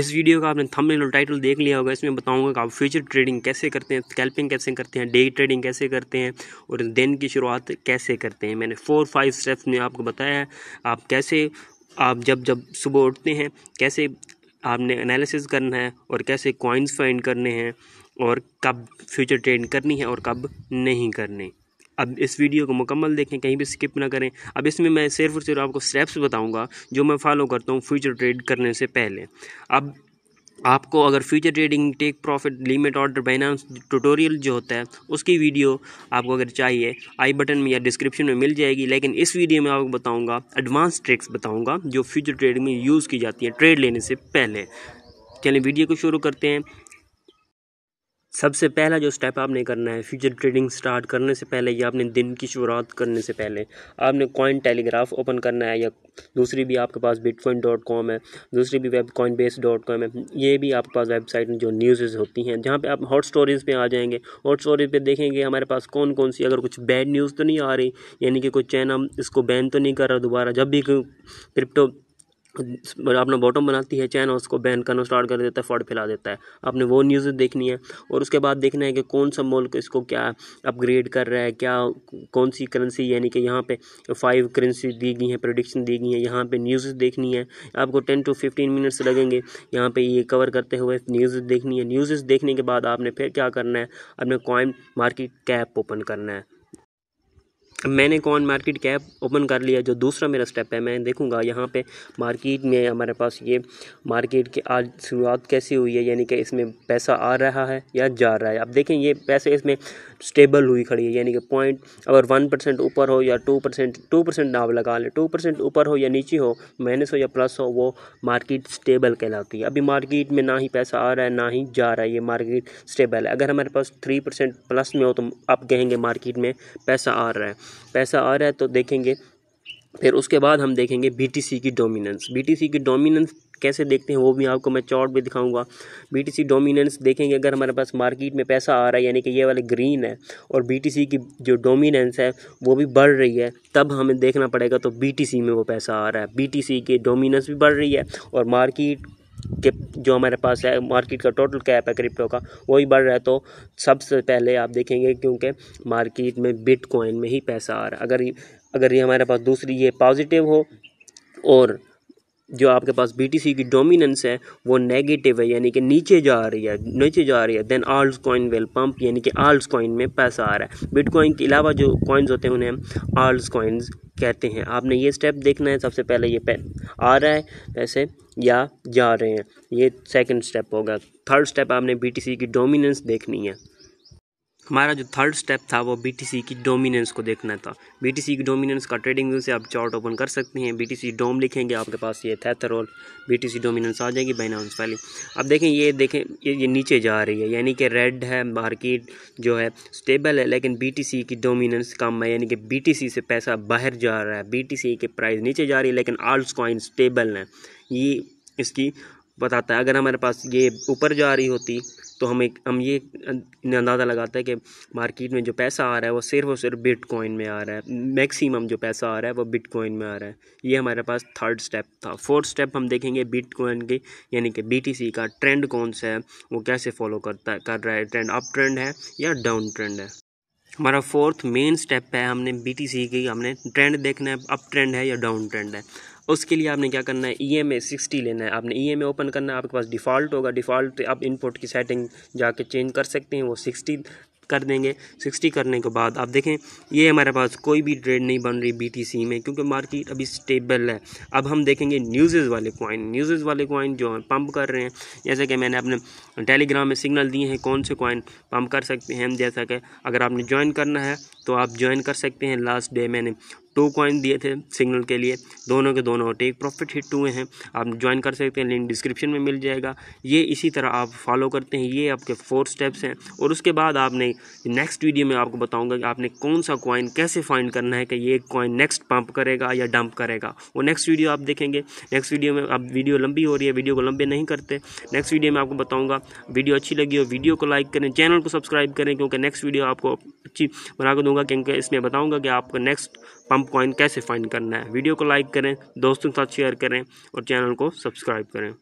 इस वीडियो का आपने थंबनेल और टाइटल देख लिया होगा इसमें बताऊंगा कि आप फ्यूचर ट्रेडिंग कैसे करते हैं स्कैल्पिंग कैसे करते हैं डे ट्रेडिंग कैसे करते हैं और दिन की शुरुआत कैसे करते हैं मैंने फोर फाइव स्टेप्स में आपको बताया है आप कैसे आप जब जब सुबह उठते हैं कैसे आपने एनालिसिस करना है और कैसे कॉइन्स फाइंड करने हैं और कब फ्यूचर ट्रेडिंग करनी है और कब नहीं करनी अब इस वीडियो को मुकम्मल देखें कहीं भी स्किप ना करें अब इसमें मैं सिर्फ और सिर्फ आपको स्टेप्स बताऊंगा जो मैं फॉलो करता हूँ फ्यूचर ट्रेड करने से पहले अब आपको अगर future trading take profit limit order Binance tutorial जो होता है उसकी वीडियो आपको अगर चाहिए आई बटन में या डिस्क्रिप्शन में मिल जाएगी लेकिन इस वीडियो में आपको बताऊँगा एडवांस ट्रिक्स बताऊँगा जो फ्यूचर ट्रेडिंग में यूज़ की जाती है ट्रेड लेने से पहले चलिए वीडियो को शुरू करते हैं सबसे पहला जो स्टेप आपने करना है फ्यूचर ट्रेडिंग स्टार्ट करने से पहले या आपने दिन की शुरुआत करने से पहले आपने कॉइन टेलीग्राफ ओपन करना है या दूसरी भी आपके पास बिटकॉइन डॉट कॉम है दूसरी भी web Coinbase dot com है ये भी आपके पास वेबसाइट में जो न्यूज़ होती हैं जहाँ पे आप हॉट स्टोरीज़ पे आ जाएंगे हॉट स्टोरीज पे देखेंगे हमारे पास कौन कौन सी अगर कुछ बैड न्यूज़ तो नहीं आ रही यानी कि कोई चैन इसको बैन तो नहीं कर रहा दोबारा जब भी क्रिप्टो अपना बॉटम बनाती है चैन और उसको बैन करना स्टार्ट कर देता है फॉर्ड फैला देता है आपने वो न्यूज़ देखनी है और उसके बाद देखना है कि कौन सा मॉल इसको क्या अपग्रेड कर रहा है क्या कौन सी करेंसी यानी कि यहाँ पे फाइव करेंसी दी गई हैं प्रोडिक्शन दी गई हैं यहाँ पे न्यूज़ देखनी है आपको टेन टू फिफ्टीन मिनट्स लगेंगे यहाँ पर ये कवर करते हुए न्यूज़ देखनी है न्यूज़ देखने के बाद आपने फिर क्या करना है अपने कॉइन मार्केट कैप ओपन करना है मैंने कौन मार्केट कैप ओपन कर लिया जो दूसरा मेरा स्टेप है मैं देखूंगा यहाँ पे मार्केट में हमारे पास ये मार्केट के आज शुरुआत कैसी हुई है यानी कि इसमें पैसा आ रहा है या जा रहा है अब देखें ये पैसे इसमें स्टेबल हुई खड़ी है यानी कि पॉइंट अगर वन परसेंट ऊपर हो या टू परसेंट टू परसेंट नाव लगा लें टू परसेंट ऊपर हो या नीचे हो माइनस हो या प्लस हो वो मार्केट स्टेबल कहलाती है अभी मार्केट में ना ही पैसा आ रहा है ना ही जा रहा है ये मार्केट स्टेबल है अगर हमारे पास थ्री परसेंट प्लस में हो तो आप कहेंगे मार्केट में पैसा आ रहा है पैसा आ रहा है तो देखेंगे फिर उसके बाद हम देखेंगे सी की डोमिनेंस सी की डोमिनेंस कैसे देखते हैं वो भी आपको मैं चार्ट भी दिखाऊंगा बीटीसी डोमिनेंस देखेंगे अगर हमारे पास मार्केट में पैसा आ रहा है यानी कि ये वाले ग्रीन है और बीटीसी की जो डोमिनेंस है वो भी बढ़ रही है तब हमें देखना पड़ेगा तो बीटीसी में वो पैसा आ रहा है बीटीसी की डोमिनेंस भी बढ़ रही है और मार्केट के जो हमारे पास है मार्केट का टोटल कैप है क्रिप्टो का वही बढ़ रहा है तो सबसे पहले आप देखेंगे क्योंकि मार्केट में बिटकॉइन में ही पैसा आ रहा है अगर अगर ये हमारे पास दूसरी ये पॉजिटिव हो और जो आपके पास बीटीसी की डोमिनेंस है वो नेगेटिव है यानी कि नीचे जा रही है नीचे जा रही है then altcoin well pump यानी कि आल्ट कॉइन में पैसा आ रहा है बिटकॉइन के अलावा जो कॉइन्स होते हैं उन्हें आल्ट कॉइन्स कहते हैं आपने ये स्टेप देखना है सबसे पहले ये पे आ रहा है पैसे या जा रहे हैं ये सेकेंड स्टेप होगा थर्ड स्टेप आपने सी की डोमिनेंस देखनी है हमारा जो थर्ड स्टेप था वो बी की डोमिनेंस को देखना था बी की डोमिनेंस का ट्रेडिंग व्यू से आप चार्ट ओपन कर सकते हैं बी डोम लिखेंगे आपके पास ये थैथर और बी डोमिनेंस आ जाएगी बाइनाउंस वाली अब देखें ये देखें ये, ये नीचे जा रही है यानी कि रेड है मार्केट जो है स्टेबल है लेकिन बी की डोमिनंस कम है यानी कि बी से पैसा बाहर जा रहा है बी के प्राइस नीचे जा रही है लेकिन आल्ट कॉइन स्टेबल हैं ये इसकी बताता है अगर हमारे पास ये ऊपर जा रही होती तो हम एक हम ये अंदाज़ा लगाते हैं कि मार्केट में जो पैसा आ रहा है वो सिर्फ और सिर्फ बिटकॉइन में आ रहा है मैक्सिमम जो पैसा आ रहा है वो बिटकॉइन में आ रहा है ये हमारे पास थर्ड स्टेप था फोर्थ स्टेप हम देखेंगे बिटकॉइन की यानी कि बी का ट्रेंड कौन सा है वो कैसे फॉलो करता कर रहा है ट्रेंड अप ट्रेंड है या डाउन ट्रेंड है हमारा फोर्थ मेन स्टेप है हमने बी की हमने ट्रेंड देखना है अप ट्रेंड है या डाउन ट्रेंड है उसके लिए आपने क्या करना है ई एम ए सिक्सटी लेना है आपने ई एम ए ओपन करना है आपके पास डिफ़ॉल्ट होगा डिफ़ॉल्ट आप इनपुट की सेटिंग जाके चेंज कर सकते हैं वो सिक्सटी कर देंगे सिक्सटी करने के बाद आप देखें ये हमारे पास कोई भी ट्रेड नहीं बन रही बीटीसी में क्योंकि मार्केट अभी स्टेबल है अब हम देखेंगे न्यूज़ेज़ वाले कॉइन न्यूज़ेज़ वाले कॉइन जो हम पम्प कर रहे हैं जैसे कि मैंने अपने टेलीग्राम में सिग्नल दिए हैं कौन से कॉइन पम्प कर सकते हैं जैसा कि अगर आपने ज्वाइन करना है तो आप ज्वाइन कर सकते हैं लास्ट डे मैंने टू कॉइन दिए थे सिग्नल के लिए दोनों के दोनों टेक प्रॉफिट हिट हुए हैं आप ज्वाइन कर सकते हैं लिंक डिस्क्रिप्शन में मिल जाएगा ये इसी तरह आप फॉलो करते हैं ये आपके फोर स्टेप्स हैं और उसके बाद आपने नेक्स्ट वीडियो में आपको बताऊंगा कि आपने कौन सा कॉइन कैसे फाइंड करना है कि ये कॉइन नेक्स्ट पंप करेगा या डंप करेगा वो नेक्स्ट वीडियो आप देखेंगे नेक्स्ट वीडियो में आप वीडियो लंबी हो रही है वीडियो को लंबे नहीं करते नेक्स्ट वीडियो में आपको बताऊँगा वीडियो अच्छी लगी हो वीडियो को लाइक करें चैनल को सब्सक्राइब करें क्योंकि नेक्स्ट वीडियो आपको अच्छी बनाकर दूंगा क्योंकि इसमें बताऊंगा कि आपको नेक्स्ट पंप कॉइन कैसे फाइंड करना है वीडियो को लाइक करें दोस्तों के साथ शेयर करें और चैनल को सब्सक्राइब करें